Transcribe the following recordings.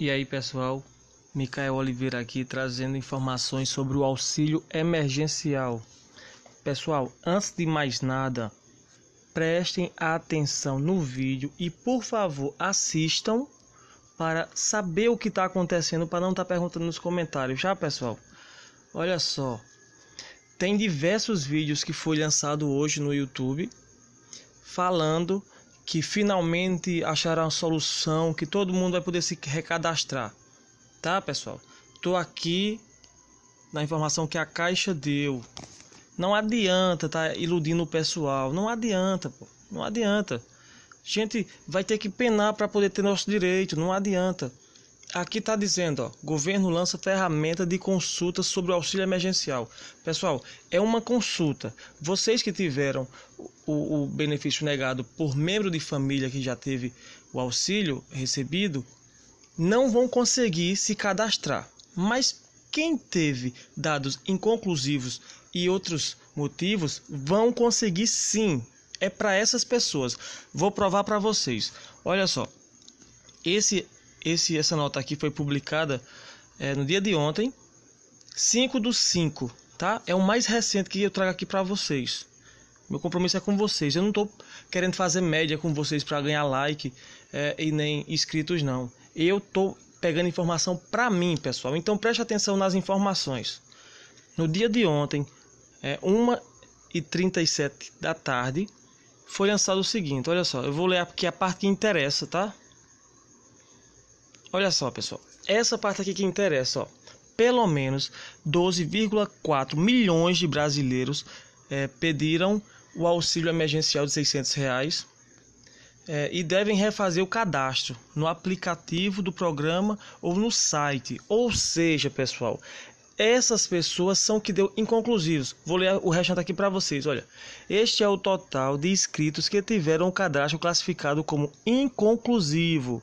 E aí pessoal, Micael Oliveira aqui trazendo informações sobre o auxílio emergencial. Pessoal, antes de mais nada, prestem atenção no vídeo e por favor assistam para saber o que está acontecendo, para não estar tá perguntando nos comentários, já tá, pessoal? Olha só, tem diversos vídeos que foi lançado hoje no YouTube falando que finalmente achará uma solução, que todo mundo vai poder se recadastrar. Tá, pessoal? Tô aqui na informação que a Caixa deu. Não adianta tá iludindo o pessoal, não adianta, pô. Não adianta. Gente, vai ter que penar para poder ter nosso direito, não adianta. Aqui está dizendo, ó, governo lança ferramenta de consulta sobre o auxílio emergencial. Pessoal, é uma consulta. Vocês que tiveram o, o benefício negado por membro de família que já teve o auxílio recebido, não vão conseguir se cadastrar. Mas quem teve dados inconclusivos e outros motivos vão conseguir sim. É para essas pessoas. Vou provar para vocês. Olha só. Esse esse, essa nota aqui foi publicada é, no dia de ontem, 5 do 5, tá? É o mais recente que eu trago aqui para vocês. Meu compromisso é com vocês. Eu não estou querendo fazer média com vocês para ganhar like é, e nem inscritos, não. Eu estou pegando informação para mim, pessoal. Então preste atenção nas informações. No dia de ontem, é, 1h37 da tarde, foi lançado o seguinte: olha só, eu vou ler aqui a parte que interessa, tá? Olha só, pessoal. Essa parte aqui que interessa, ó. Pelo menos 12,4 milhões de brasileiros é, pediram o auxílio emergencial de 600 reais é, e devem refazer o cadastro no aplicativo do programa ou no site. Ou seja, pessoal, essas pessoas são que deu inconclusivos. Vou ler o restante aqui para vocês. Olha, este é o total de inscritos que tiveram o cadastro classificado como inconclusivo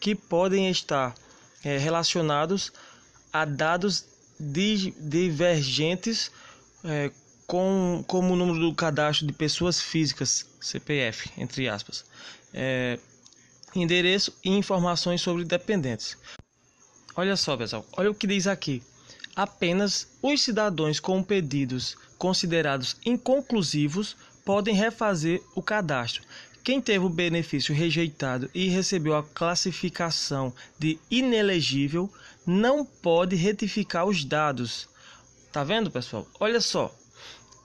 que podem estar é, relacionados a dados di divergentes, é, com, como o número do cadastro de pessoas físicas, CPF, entre aspas, é, endereço e informações sobre dependentes. Olha só, pessoal, olha o que diz aqui. Apenas os cidadãos com pedidos considerados inconclusivos podem refazer o cadastro. Quem teve o benefício rejeitado e recebeu a classificação de inelegível não pode retificar os dados. Tá vendo, pessoal? Olha só.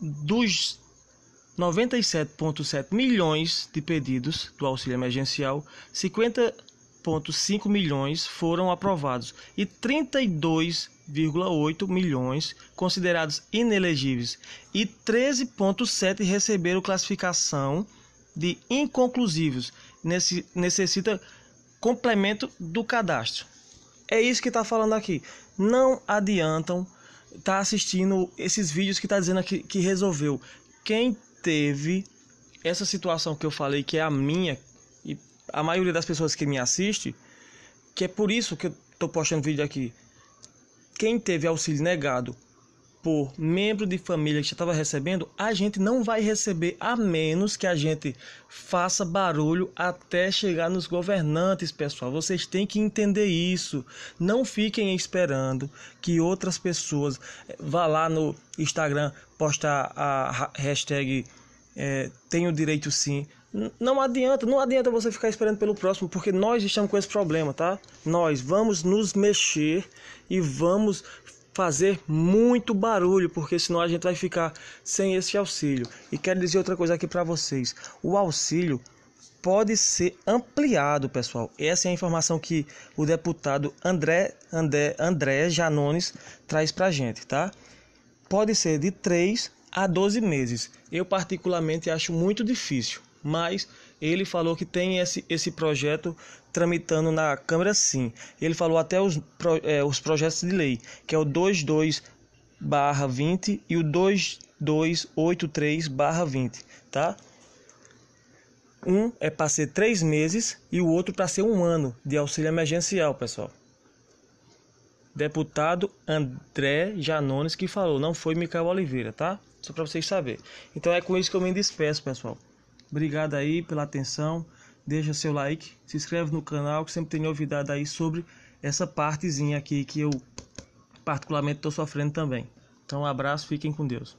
Dos 97,7 milhões de pedidos do auxílio emergencial, 50 13,5 milhões foram aprovados e 32,8 milhões considerados inelegíveis e 13,7 receberam classificação de inconclusivos. Nesse, necessita complemento do cadastro. É isso que está falando aqui. Não adiantam estar tá assistindo esses vídeos que está dizendo aqui que resolveu. Quem teve essa situação que eu falei, que é a minha, a maioria das pessoas que me assiste, que é por isso que eu estou postando vídeo aqui. Quem teve auxílio negado por membro de família que já estava recebendo, a gente não vai receber a menos que a gente faça barulho até chegar nos governantes, pessoal. Vocês têm que entender isso. Não fiquem esperando que outras pessoas eh, vá lá no Instagram postar a hashtag é, tenho direito sim. Não adianta, não adianta você ficar esperando pelo próximo, porque nós estamos com esse problema, tá? Nós vamos nos mexer e vamos fazer muito barulho, porque senão a gente vai ficar sem esse auxílio. E quero dizer outra coisa aqui para vocês. O auxílio pode ser ampliado, pessoal. Essa é a informação que o deputado André, André, André Janones traz para gente, tá? Pode ser de 3 a 12 meses. Eu, particularmente, acho muito difícil mas ele falou que tem esse, esse projeto tramitando na Câmara sim. Ele falou até os, é, os projetos de lei, que é o 22 20 e o 2283 20, tá? Um é para ser três meses e o outro para ser um ano de auxílio emergencial, pessoal. Deputado André Janones que falou, não foi Micael Oliveira, tá? Só para vocês saberem. Então é com isso que eu me despeço, pessoal. Obrigado aí pela atenção. Deixa seu like, se inscreve no canal que sempre tem novidade aí sobre essa partezinha aqui que eu particularmente estou sofrendo também. Então, um abraço, fiquem com Deus.